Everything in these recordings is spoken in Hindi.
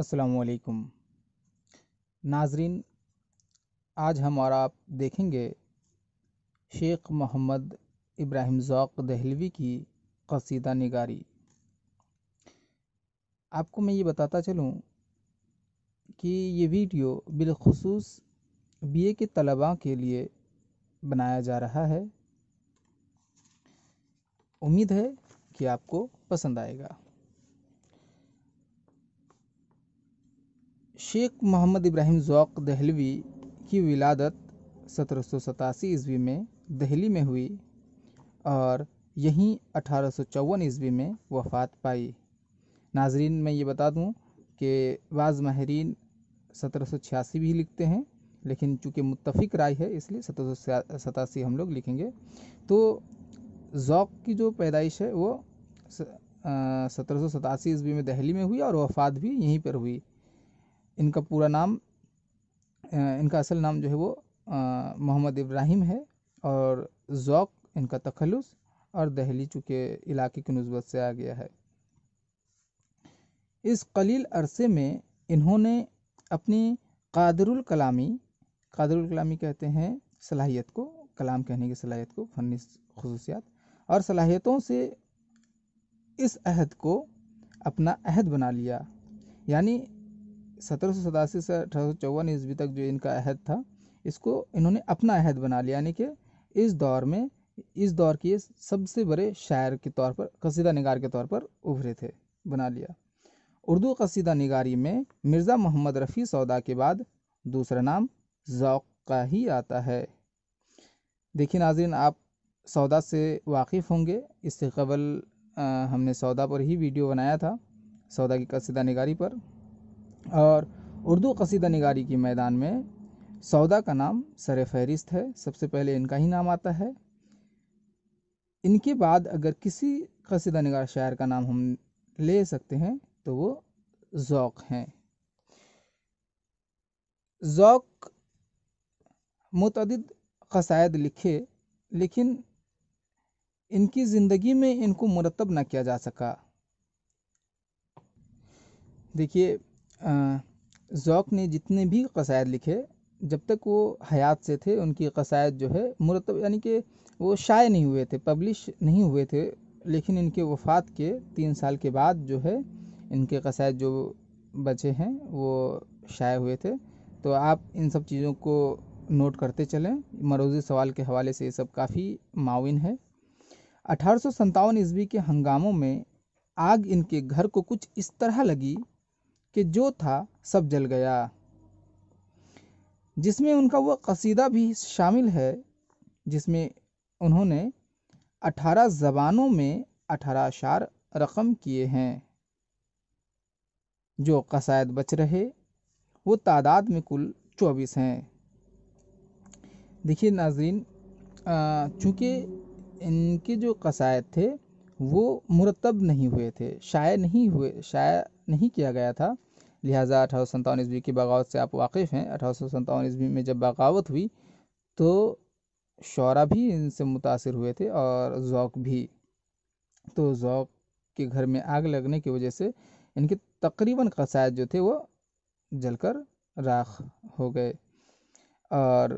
असलकुम नाजरीन आज हम और आप देखेंगे शेख मोहम्मद इब्राहिम ज़ौक दहलवी की कसीदा निगारी आपको मैं ये बताता चलूँ कि ये वीडियो बिलखसूस बी ए के तलबा के लिए बनाया जा रहा है उम्मीद है कि आपको पसंद आएगा शेख मोहम्मद इब्राहिम ज़ौक दहलवी की विलादत सत्रह सौ सतासी ईस्वी में दहली में हुई और यहीं अठारह सौ चौवन ईस्वी में वफ़ात पाई नाजरीन मैं ये बता दूँ कि बाज़ माहरीन सत्रह सौ छियासी भी लिखते हैं लेकिन चूँकि मुतफिक राय है इसलिए सत्रह सौ सतासी हम लोग लिखेंगे तो ज़ौक की जो पैदाइश है वो सत्रह सौ सतासी ईस्वी में दहली में हुई और वफ़ात भी यहीं पर हुई इनका पूरा नाम इनका असल नाम जो है वो मोहम्मद इब्राहिम है और ज़ौक इनका तखलुस और दहली चूँकि इलाके की नस्बत से आ गया है इस कलील अरसे में इन्होंने अपनी कादरुल कलामी कादरुल कलामी कहते हैं सलाहियत को कलाम कहने की सलाहियत को फ़नी खसूसियात और सलाहियतों से इस अहद को अपना अहद बना लिया यानी सत्रह सौ सतासी से अठारह सौ चौवन ईस्वी तक जो इनका अहद था इसको इन्होंने अपना अहद बना लिया यानी कि इस दौर में इस दौर के सबसे बड़े शायर के तौर पर कसीदा निगार के तौर पर उभरे थे बना लिया उर्दू कसीदा निगारी में मिर्ज़ा मोहम्मद रफ़ी सौदा के बाद दूसरा नाम ज़ौक़ का ही आता है देखिए नाजिन आप सौदा से वाकिफ़ होंगे इससे कबल हमने सौदा पर ही वीडियो बनाया था सौदा की कसीदा निगारी पर और उर्दू कसीदा निगारी के मैदान में सौदा का नाम सर फहरिस्त है सबसे पहले इनका ही नाम आता है इनके बाद अगर किसी कसीदा निगार शायर का नाम हम ले सकते हैं तो वो ज़ौक़ हैं ज़ौक़ मुतद कसायद लिखे लेकिन इनकी ज़िंदगी में इनको मुरतब ना किया जा सका देखिए ज़ौक़ ने जितने भी कसायद लिखे जब तक वो हयात से थे उनकी क़साइद जो है मुरतब यानी कि वो शाये नहीं हुए थे पब्लिश नहीं हुए थे लेकिन इनके वफ़ात के तीन साल के बाद जो है इनके कसायद जो बचे हैं वो शाये हुए थे तो आप इन सब चीज़ों को नोट करते चलें मरोज़ी सवाल के हवाले से ये सब काफ़ी माविन है अठारह सौ ईस्वी के हंगामों में आग इनके घर को कुछ इस तरह लगी कि जो था सब जल गया जिसमें उनका वह कसीदा भी शामिल है जिसमें उन्होंने अठारह ज़बानों में अठारह अशार रकम किए हैं जो कसायद बच रहे वो तादाद में कुल चौबीस हैं देखिए नाजरीन चूँकि इनके जो कसायद थे वो मुरतब नहीं हुए थे शाये नहीं हुए शाये नहीं किया गया था लिहाजा अठारह सौ ईस्वी की बगावत से आप वाकिफ़ हैं अठारह सौ ईस्वी में जब बगावत हुई तो शरा भी इनसे मुतासर हुए थे और ज़ौक भी तो ज़ौक के घर में आग लगने की वजह से इनके तकरीबन कसायद जो थे वो जलकर राख हो गए और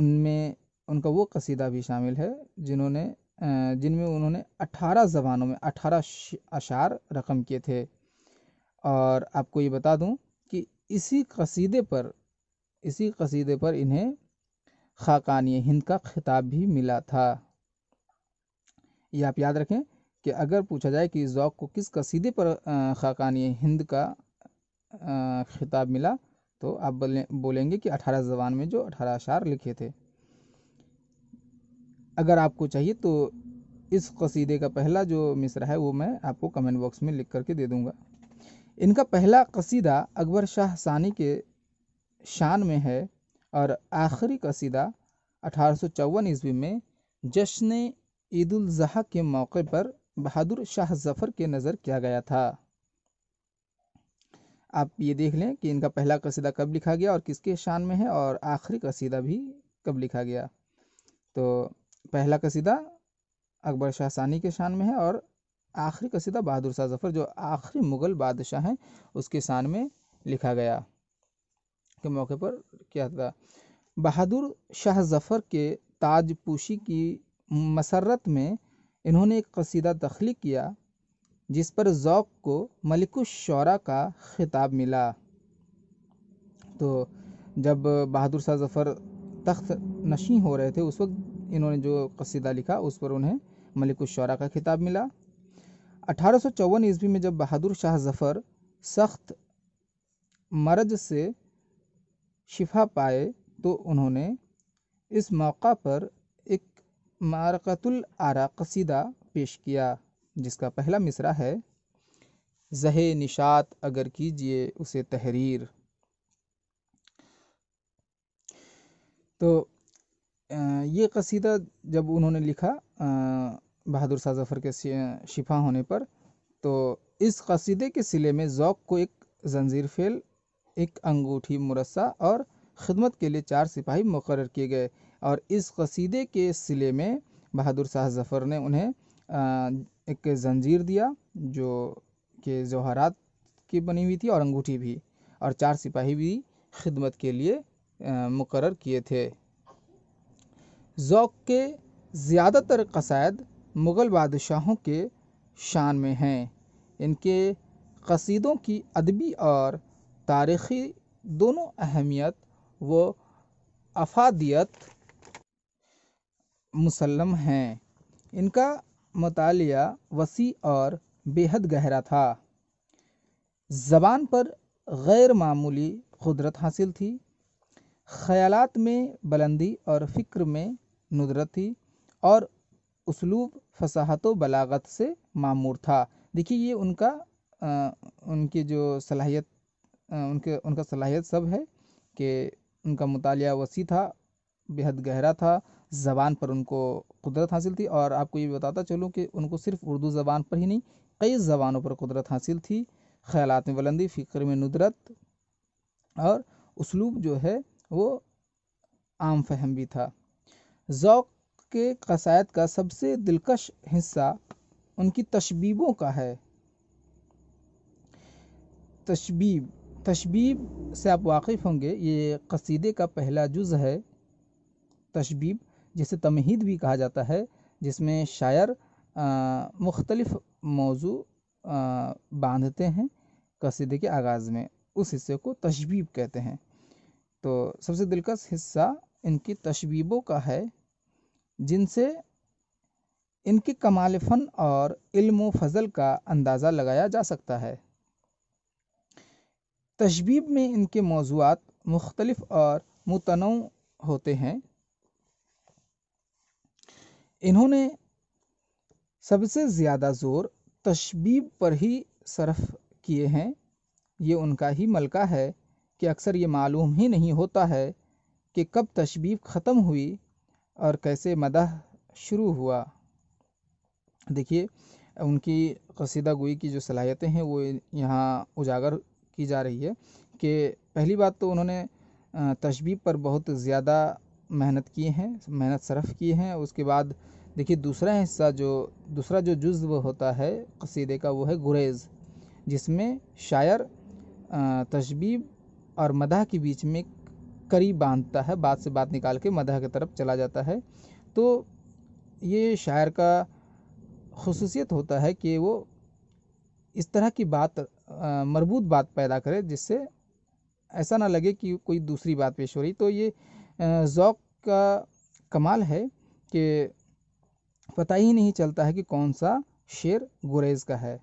उनमें उनका वो कसीदा भी शामिल है जिन्होंने जिनमें उन्होंने अठारह ज़बानों में अठारह अशार रकम किए थे और आपको ये बता दूँ कि इसी कसीदे पर इसी कसीदे पर इन्हें खाकान हिंद का खिताब भी मिला था ये आप याद रखें कि अगर पूछा जाए कि ज़ौक को किस कसीदे पर खाकान हिंद का खिताब मिला तो आप बोलेंगे कि अठारह जबान में जो अठारह अशार लिखे थे अगर आपको चाहिए तो इस कसीदे का पहला जो मिसरा है वो मैं आपको कमेंट बॉक्स में लिख करके दे दूँगा इनका पहला कसीदा अकबर शाह सानी के शान में है और आखिरी कसीदा अठारह ईस्वी में जश्न ईद उजहा के मौके पर बहादुर शाह जफ़र के नज़र किया गया था आप ये देख लें कि इनका पहला कसीदा कब लिखा गया और किसके शान में है और आखिरी कसीदा भी कब लिखा गया तो पहला कसीदा अकबर शाह सानी के शान में है और आखिरी कसीदा बहादुर शाह जफ़र जो आखिरी मुग़ल बादशाह हैं उसके शान में लिखा गया के मौके पर क्या था बहादुर शाह जफ़र के ताजपोशी की मसरत में इन्होंने एक कसीदा तख्लीक किया जिस पर ज़ौक़ को मलिकुशरा का खिताब मिला तो जब बहादुर शाह जफ़र तख्त नशी हो रहे थे उस वक्त इन्होंने जो कसीदा लिखा उस पर उन्हें मलिकुशरा का खिताब मिला अठारह ईस्वी में जब बहादुर शाह जफ़र सख्त मर्ज से शिफा पाए तो उन्होंने इस मौका पर एक मारकतुल आरा कसीदा पेश किया जिसका पहला मिसरा है जहे निशात अगर कीजिए उसे तहरीर तो ये कसीदा जब उन्होंने लिखा बहादुर शाह जफ़र के शिफा होने पर तो इस कसीदे के सिले में ज़ौक़ को एक जंजीर फेल एक अंगूठी मुरसा और ख़िदमत के लिए चार सिपाही मुकर किए गए और इस कसीदे के सिले में बहादुर शाह जफ़र ने उन्हें एक जंजीर दिया जो कि जवाहरात की बनी हुई थी और अंगूठी भी और चार सिपाही भी खिदमत के लिए मुकर किए थे ज़ौक़ के ज़्यादातर कसायद मुग़ल बादशाहों के शान में हैं इनके क़सीदों की अदबी और तारीख़ी दोनों अहमियत व अफादियत मुसलम हैं इनका मताल वसी और बेहद गहरा था ज़बान पर गैर मामूली क़ुदरत हासिल थी ख़यालात में बुलंदी और फ़िक्र में नुदरत थी और उसलूब फसाहत व बलागत से मामूर था देखिए ये उनका आ, उनकी जो सलाहियत उनके उनका सलाहियत सब है कि उनका मुताल वसी था बेहद गहरा था ज़बान पर उनको कुदरत हासिल थी और आपको ये बताता चलूँ कि उनको सिर्फ उर्दू ज़बान पर ही नहीं कई ज़बानों पर कुदरत हासिल थी ख्याल में बुलंदी फ़िक्र में नुदरत और उसलूब जो है वो आम फहम भी था ज़ौक के कसायद का सबसे दिलकश हिस्सा उनकी तशबीबों का है तशबीब तशबीब से आप वाकिफ़ होंगे ये कसीदे का पहला जुज़ है तशबीब जिसे तमहीद भी कहा जाता है जिसमें शायर मुख्तलफ़ मौजू बांधते हैं कसीदे के आगाज़ में उस हिस्से को तशबीब कहते हैं तो सबसे दिलकश हिस्सा इनकी तशबीबों का है जिनसे इनके कमाल फ़न और इल्म फजल का अंदाज़ा लगाया जा सकता है तशबीब में इनके मौजूद मुख्तलफ़ और मुतनव होते हैं इन्होंने सबसे ज़्यादा ज़ोर तशबीब पर ही सरफ किए हैं ये उनका ही मलका है कि अक्सर ये मालूम ही नहीं होता है कि कब तशबीब ख़त्म हुई और कैसे मदह शुरू हुआ देखिए उनकी कसीदा गोई की जो सलाहियतें हैं वो यहाँ उजागर की जा रही है कि पहली बात तो उन्होंने तशबीब पर बहुत ज़्यादा मेहनत किए हैं मेहनत सरफ़ किए हैं उसके बाद देखिए दूसरा हिस्सा जो दूसरा जो जुज्व होता है कसीदे का वो है गुरेज़ जिसमें शायर तशबीब और मदह के बीच में करीब बांधता है बात से बात निकाल के मदह की तरफ चला जाता है तो ये शायर का खसूसियत होता है कि वो इस तरह की बात मरबूत बात पैदा करे जिससे ऐसा ना लगे कि कोई दूसरी बात पेश हो रही तो ये ज़ौक़ का कमाल है कि पता ही नहीं चलता है कि कौन सा शेर गुरेज का है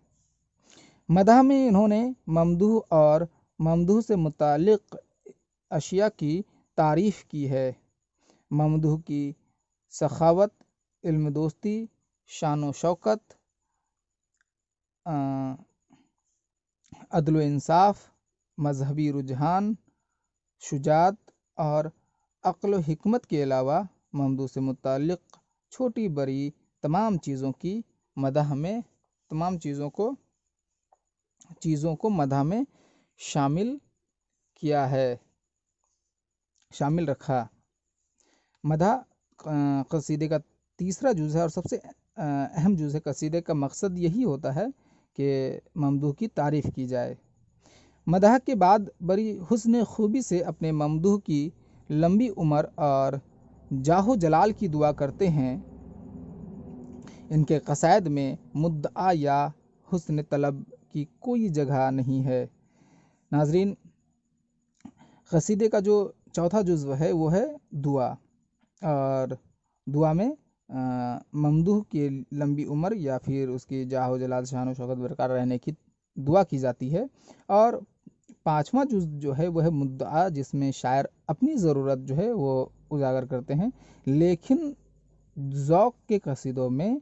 मदह में इन्होंने ममदूह और ममदूह से मुतक़ अशिया की तारीफ़ की है ममदू की सखावत इल्म दोस्ती शान शौकत अदल इंसाफ मजहबी रुझान शुजात और अक्ल हमत के अलावा ममदू से मुतक़ छोटी बड़ी तमाम चीज़ों की मदह में तमाम चीज़ों को चीज़ों को मदह में शामिल किया है शामिल रखा मदा कसीदे का तीसरा जुज़ है और सबसे अहम जुज़ है कसीदे का मकसद यही होता है कि ममदू की तारीफ़ की जाए मदह के बाद बड़ी हसन खूबी से अपने ममदू की लंबी उम्र और जाहो जलाल की दुआ करते हैं इनके कसायद में मुद्दा या हुस्न तलब की कोई जगह नहीं है नाजरीन कसीदे का जो चौथा जुज्व है वो है दुआ और दुआ में ममदूह की लंबी उम्र या फिर उसकी जाहो जलाल शान शौकत बरकरार रहने की दुआ की जाती है और पाँचवा जुज जो है वह है मुद्दा जिसमें शायर अपनी ज़रूरत जो है वो उजागर करते हैं लेकिन जौक के कसीदों में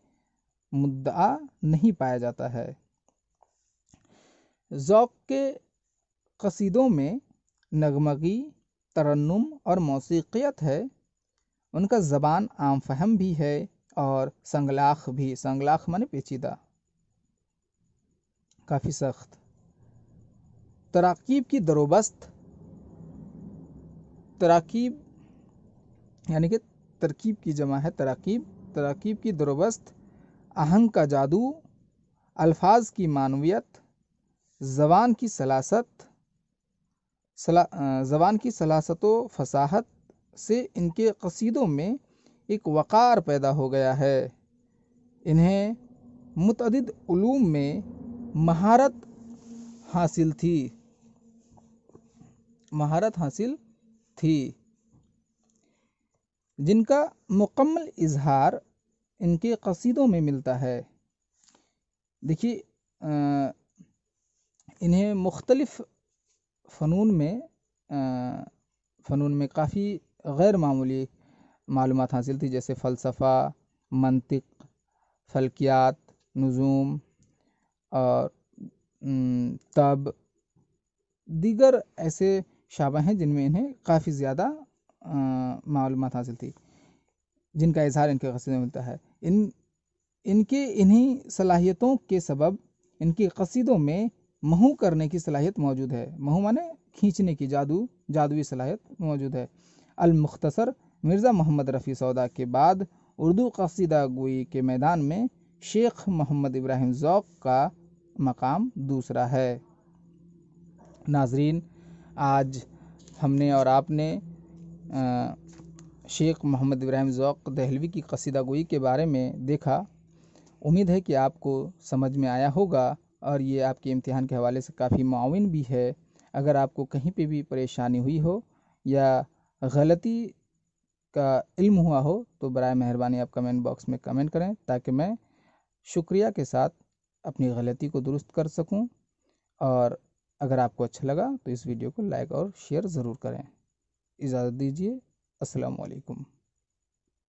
मुद्दा नहीं पाया जाता है जौक के कसीदों में नगमगी तरन्नुम और मौसीक़ियत है उनका ज़बान आम फहम भी है और संगलाख भी संगलाख मान पेचीदा काफ़ी सख्त तराकीब की दरोबस्त तराकीब यानी कि तरकीब की जमा है तराकीब तराकीब की दरोबस्त आहंग का जादू अल्फाज की मानवियत जबान की सलासत ज़बान की सलासत व फसाहत से इनके कसीदों में एक वक़ार पैदा हो गया है इन्हें मतदद ूम में महारत हासिल थी महारत हासिल थी जिनका मुकम्मल इजहार इनके कसीदों में मिलता है देखिए इन्हें मुख्तलफ़ फ़नून में फ़नून में काफ़ी गैर मामूली मालूम हासिल थी जैसे फ़लसफ़ा मंतिक फ़ल्कियात नज़ूम और तब दीगर ऐसे शाबा हैं जिनमें इन्हें काफ़ी ज़्यादा मालूम हासिल थी जिनका इजहार इनके कस्दे में मिलता है इन इनके इन्हीं सलाहियतों के सबब इनकी कसीदों में महू करने की सलाहियत मौजूद है महू माने खींचने की जादू जादुई सलाहियत मौजूद है अलमुख्तसर मिर्ज़ा मोहम्मद रफ़ी सौदा के बाद उर्दू कसीदा गोई के मैदान में शेख मोहम्मद इब्राहिम ज़ौक का मकाम दूसरा है नाजरीन आज हमने और आपने शेख मोहम्मद इब्राहिम ज़ौक दहलवी की कसीदा गोई के बारे में देखा उम्मीद है कि आपको समझ में आया होगा और ये आपके इम्तिहान के हवाले से काफ़ी मावन भी है अगर आपको कहीं पे भी परेशानी हुई हो या गलती का इल्म हुआ हो तो बर मेहरबानी आप कमेंट बॉक्स में कमेंट करें ताकि मैं शुक्रिया के साथ अपनी गलती को दुरुस्त कर सकूं और अगर आपको अच्छा लगा तो इस वीडियो को लाइक और शेयर ज़रूर करें इजाज़त दीजिए असलकम